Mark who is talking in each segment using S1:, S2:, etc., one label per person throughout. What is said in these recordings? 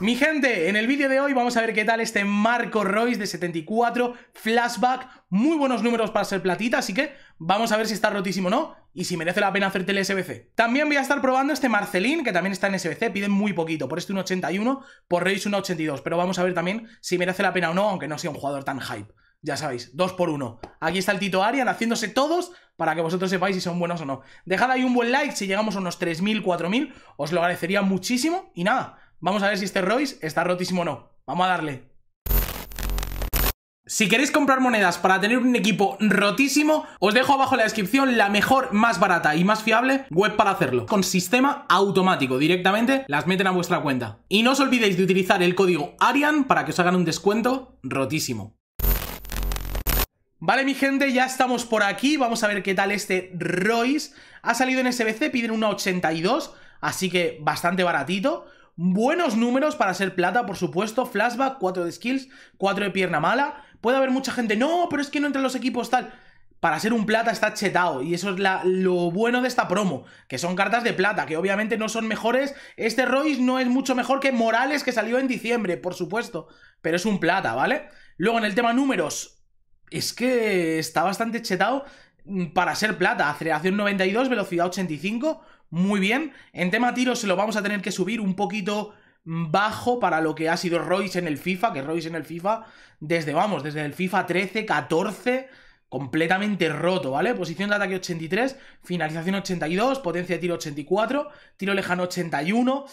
S1: Mi gente, en el vídeo de hoy vamos a ver qué tal este Marco Royce de 74 flashback. Muy buenos números para ser platita, así que vamos a ver si está rotísimo o no y si merece la pena hacerte el SBC. También voy a estar probando este Marcelín, que también está en SBC, pide muy poquito, por este un 81, por Royce un 82, pero vamos a ver también si merece la pena o no, aunque no sea un jugador tan hype ya sabéis, dos por uno. Aquí está el Tito Arian haciéndose todos para que vosotros sepáis si son buenos o no. Dejad ahí un buen like si llegamos a unos 3.000, 4.000, os lo agradecería muchísimo. Y nada, vamos a ver si este Royce está rotísimo o no. Vamos a darle. Si queréis comprar monedas para tener un equipo rotísimo, os dejo abajo en la descripción la mejor, más barata y más fiable web para hacerlo, con sistema automático, directamente las meten a vuestra cuenta. Y no os olvidéis de utilizar el código ARIAN para que os hagan un descuento rotísimo. Vale, mi gente, ya estamos por aquí. Vamos a ver qué tal este Royce. Ha salido en SBC, piden una 82, así que bastante baratito. Buenos números para ser plata, por supuesto. Flashback, 4 de skills, 4 de pierna mala. Puede haber mucha gente, no, pero es que no entran los equipos tal. Para ser un plata está chetado y eso es lo bueno de esta promo, que son cartas de plata, que obviamente no son mejores. Este Royce no es mucho mejor que Morales que salió en diciembre, por supuesto, pero es un plata, ¿vale? Luego en el tema números, es que está bastante chetado mm, para ser plata. Aceleración 92, velocidad 85, muy bien. En tema tiro se lo vamos a tener que subir un poquito mm, bajo para lo que ha sido Royce en el FIFA, que Royce en el FIFA desde, vamos, desde el FIFA 13, 14, completamente roto, ¿vale? Posición de ataque 83, finalización 82, potencia de tiro 84, tiro lejano 81.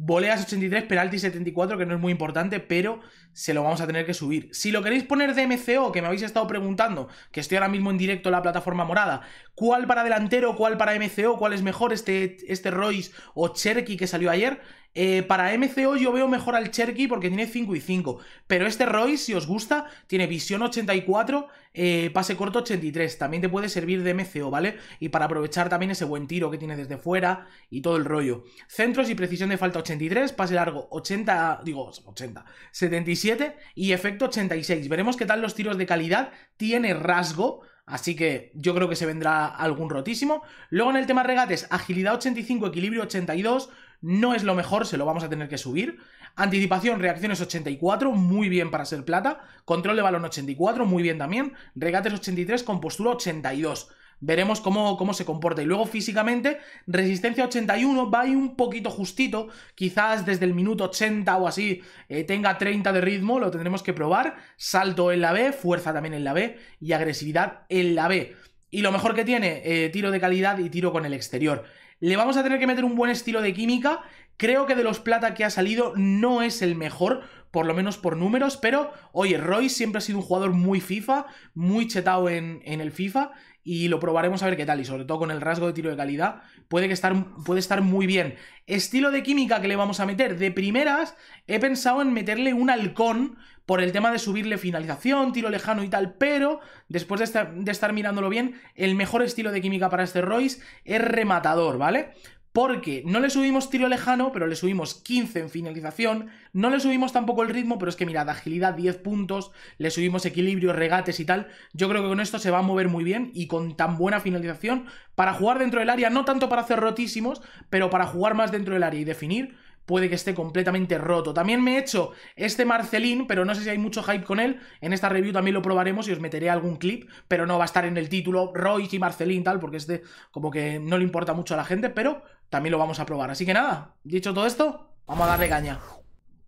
S1: Boleas 83, penalti 74, que no es muy importante, pero se lo vamos a tener que subir. Si lo queréis poner de MCO, que me habéis estado preguntando, que estoy ahora mismo en directo en la plataforma morada, ¿cuál para delantero, cuál para MCO, cuál es mejor este, este Royce o Cherky que salió ayer? Eh, para MCO yo veo mejor al Cherky porque tiene 5 y 5, pero este Royce, si os gusta, tiene visión 84, eh, pase corto 83, también te puede servir de MCO, ¿vale? Y para aprovechar también ese buen tiro que tiene desde fuera y todo el rollo. Centros y precisión de falta 83, pase largo 80, digo 80, 77 y efecto 86. Veremos qué tal los tiros de calidad. Tiene rasgo, así que yo creo que se vendrá algún rotísimo. Luego en el tema regates, agilidad 85, equilibrio 82, no es lo mejor, se lo vamos a tener que subir. Anticipación, reacciones 84, muy bien para ser plata. Control de balón 84, muy bien también. Regates 83, compostura 82. Veremos cómo, cómo se comporta. Y luego físicamente, resistencia 81 va ahí un poquito justito. Quizás desde el minuto 80 o así eh, tenga 30 de ritmo, lo tendremos que probar. Salto en la B, fuerza también en la B y agresividad en la B. Y lo mejor que tiene, eh, tiro de calidad y tiro con el exterior. Le vamos a tener que meter un buen estilo de química. Creo que de los plata que ha salido no es el mejor por lo menos por números, pero oye, Roy siempre ha sido un jugador muy FIFA, muy chetado en, el FIFA y lo probaremos a ver qué tal y sobre todo con el rasgo de tiro de calidad puede, que estar, puede estar muy bien. Estilo de química que le vamos a meter. De primeras he pensado en meterle un halcón por el tema de subirle finalización, tiro lejano y tal, pero después de estar, de estar mirándolo bien, el mejor estilo de química para este Royce es rematador, ¿vale? porque no le subimos tiro lejano, pero le subimos 15 en finalización, no le subimos tampoco el ritmo, pero es que mirad, agilidad 10 puntos, le subimos equilibrio, regates y tal, yo creo que con esto se va a mover muy bien y con tan buena finalización para jugar dentro del área, no tanto para hacer rotísimos, pero para jugar más dentro del área y definir, puede que esté completamente roto. También me he hecho este Marcelín, pero no sé si hay mucho hype con él. En esta review también lo probaremos y os meteré algún clip, pero no va a estar en el título Royce y Marcelín tal, porque este como que no le importa mucho a la gente, pero también lo vamos a probar. Así que nada, dicho todo esto, vamos a darle caña.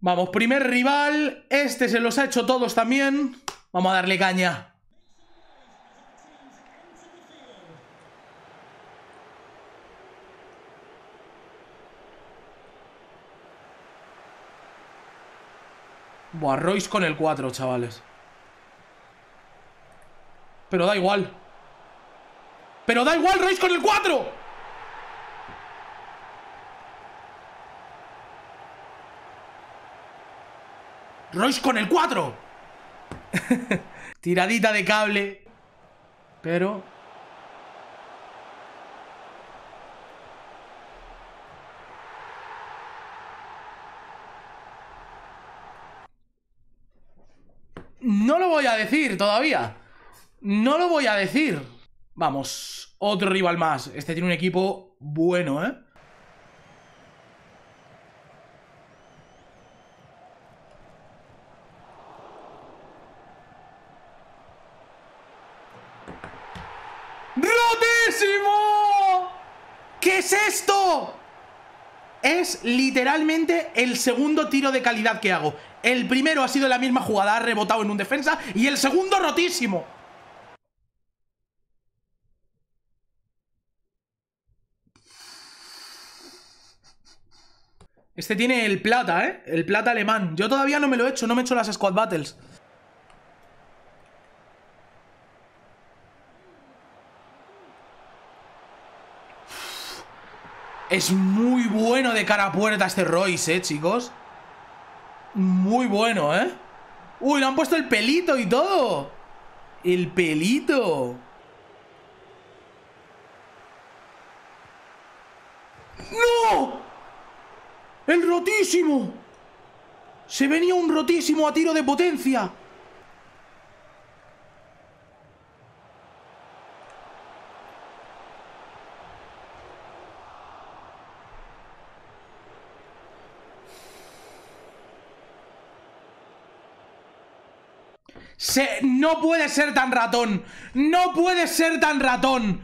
S1: Vamos, primer rival. Este se los ha hecho todos también. Vamos a darle caña. Buah, Royce con el 4, chavales. Pero da igual. Pero da igual, Royce con el 4. Royce con el 4. Tiradita de cable. Pero... No lo voy a decir todavía. No lo voy a decir. Vamos, otro rival más. Este tiene un equipo bueno, ¿eh? ¿Qué es esto? Es literalmente el segundo tiro de calidad que hago. El primero ha sido la misma jugada, ha rebotado en un defensa y el segundo rotísimo. Este tiene el plata, ¿eh? El plata alemán. Yo todavía no me lo he hecho, no me he hecho las squad battles. Es muy bueno de cara a puerta este Royce, eh, chicos Muy bueno, eh Uy, le han puesto el pelito y todo El pelito ¡No! ¡El rotísimo! Se venía un rotísimo a tiro de potencia No puede ser tan ratón. No puede ser tan ratón.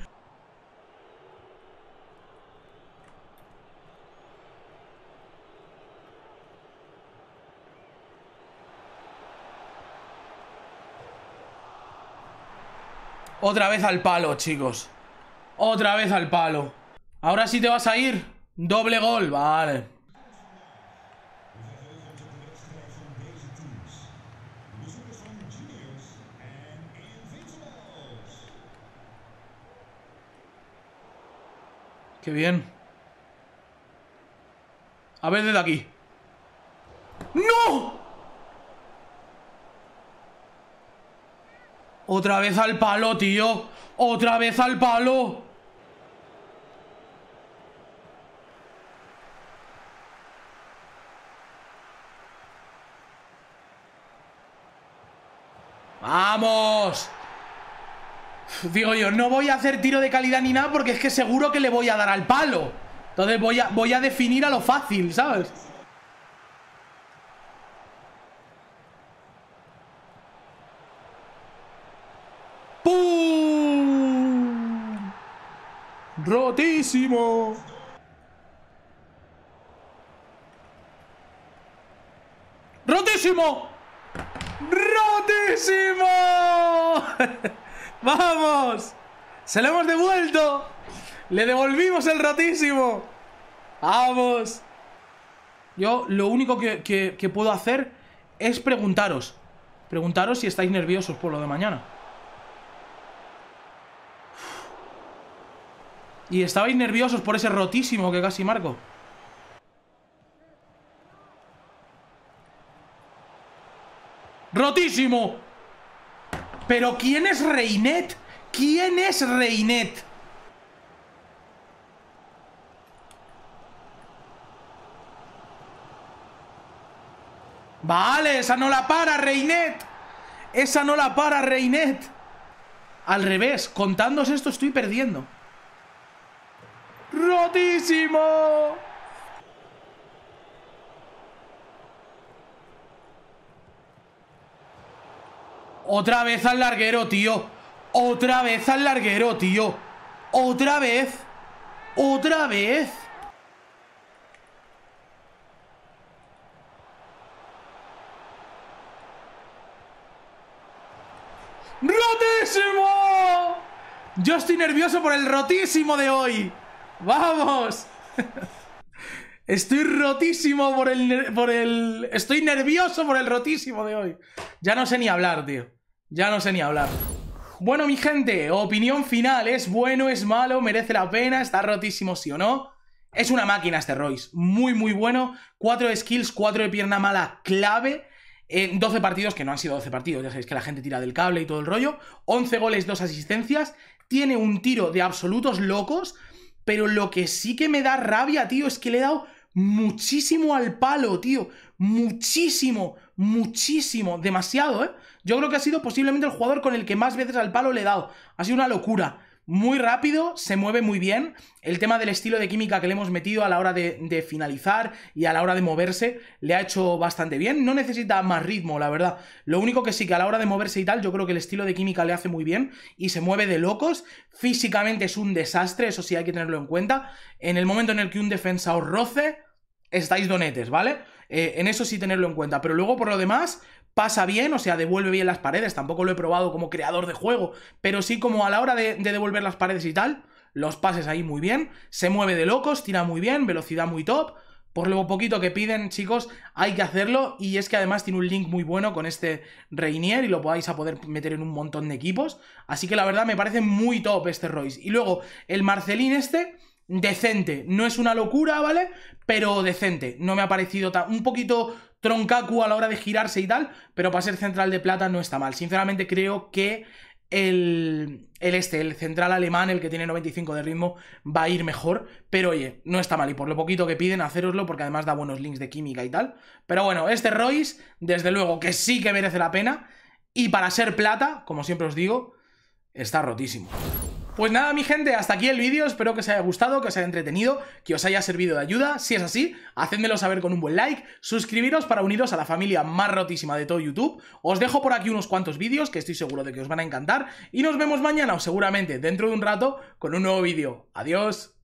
S1: Otra vez al palo, chicos. Otra vez al palo. Ahora sí te vas a ir. Doble gol. Vale. Qué bien. A ver desde aquí. ¡No! Otra vez al palo, tío. Otra vez al palo. digo yo, no voy a hacer tiro de calidad ni nada porque es que seguro que le voy a dar al palo. Entonces voy a, voy a definir a lo fácil, ¿sabes? ¡Pum! ¡Rotísimo! ¡Rotísimo! ¡Rotísimo! ¡Vamos! ¡Se lo hemos devuelto! ¡Le devolvimos el rotísimo ¡Vamos! Yo lo único que, que puedo hacer es preguntaros. Preguntaros si estáis nerviosos por lo de mañana. Y estabais nerviosos por ese rotísimo que casi marco. ¡Rotísimo! Pero ¿quién es Reinet? ¿Quién es Reinet? Vale, esa no la para, Reinet. Esa no la para, Reinet. Al revés, contándos esto estoy perdiendo. ¡Rotísimo! Otra vez al larguero, tío. Otra vez al larguero, tío. Otra vez. Otra vez. ¡Rotísimo! Yo estoy nervioso por el rotísimo de hoy. ¡Vamos! Estoy rotísimo por el, por el... Estoy nervioso por el rotísimo de hoy. Ya no sé ni hablar, tío. Ya no sé ni hablar. Bueno, mi gente, opinión final. ¿Es bueno, es malo, merece la pena, está rotísimo sí o no? Es una máquina este Royce. Muy, muy bueno. Cuatro de skills, cuatro de pierna mala clave. En 12 partidos, que no han sido 12 partidos, ya sabéis que la gente tira del cable y todo el rollo. 11 goles, dos asistencias. Tiene un tiro de absolutos locos. Pero lo que sí que me da rabia, tío, es que le he dado muchísimo al palo, tío muchísimo, muchísimo, demasiado, ¿eh? Yo creo que ha sido posiblemente el jugador con el que más veces al palo le he dado. Ha sido una locura. Muy rápido, se mueve muy bien. El tema del estilo de química que le hemos metido a la hora de, finalizar y a la hora de moverse le ha hecho bastante bien. No necesita más ritmo, la verdad. Lo único que sí que a la hora de moverse y tal, yo creo que el estilo de química le hace muy bien y se mueve de locos. Físicamente es un desastre, eso sí hay que tenerlo en cuenta. En el momento en el que un defensa os roce, estáis donetes, ¿vale? Eh, en eso sí tenerlo en cuenta. Pero luego, por lo demás, pasa bien, o sea, devuelve bien las paredes. Tampoco lo he probado como creador de juego, pero sí como a la hora de, devolver las paredes y tal, los pases ahí muy bien. Se mueve de locos, tira muy bien, velocidad muy top. Por lo poquito que piden, chicos, hay que hacerlo. Y es que además tiene un link muy bueno con este Reinier y lo vais a poder meter en un montón de equipos. Así que la verdad me parece muy top este Royce. Y luego el Marcelín este decente. No es una locura, ¿vale? Pero decente. No me ha parecido tan... Un poquito troncacu a la hora de girarse y tal, pero para ser central de plata no está mal. Sinceramente creo que el, el, este, el central alemán, el que tiene 95 de ritmo, va a ir mejor. Pero oye, no está mal. Y por lo poquito que piden, hacéroslo porque además da buenos links de química y tal. Pero bueno, este Royce, desde luego que sí que merece la pena. Y para ser plata, como siempre os digo, está rotísimo. Pues nada, mi gente, hasta aquí el vídeo. Espero que os haya gustado, que os haya entretenido, que os haya servido de ayuda. Si es así, hacedmelo saber con un buen like, suscribiros para uniros a la familia más rotísima de todo YouTube. Os dejo por aquí unos cuantos vídeos que estoy seguro de que os van a encantar. Y nos vemos mañana o seguramente dentro de un rato con un nuevo vídeo. Adiós.